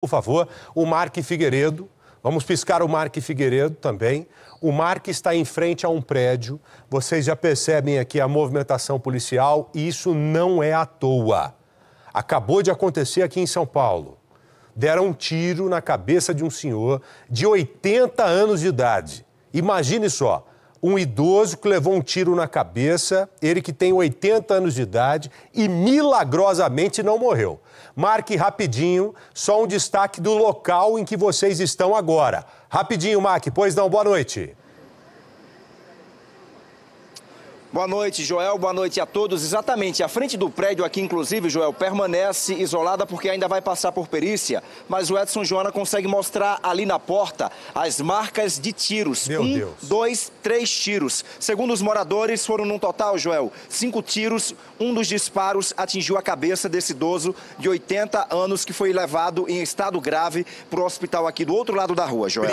Por favor, o Mark Figueiredo. Vamos piscar o Mark Figueiredo também. O Mark está em frente a um prédio. Vocês já percebem aqui a movimentação policial e isso não é à toa. Acabou de acontecer aqui em São Paulo. Deram um tiro na cabeça de um senhor de 80 anos de idade. Imagine só, um idoso que levou um tiro na cabeça, ele que tem 80 anos de idade e milagrosamente não morreu. Marque rapidinho só um destaque do local em que vocês estão agora. Rapidinho, Marque, pois não, boa noite. Boa noite, Joel. Boa noite a todos. Exatamente, a frente do prédio aqui, inclusive, Joel, permanece isolada porque ainda vai passar por perícia. Mas o Edson Joana consegue mostrar ali na porta as marcas de tiros. Meu um, Deus. dois, três tiros. Segundo os moradores, foram num total, Joel, cinco tiros. Um dos disparos atingiu a cabeça desse idoso de 80 anos que foi levado em estado grave para o hospital aqui do outro lado da rua, Joel.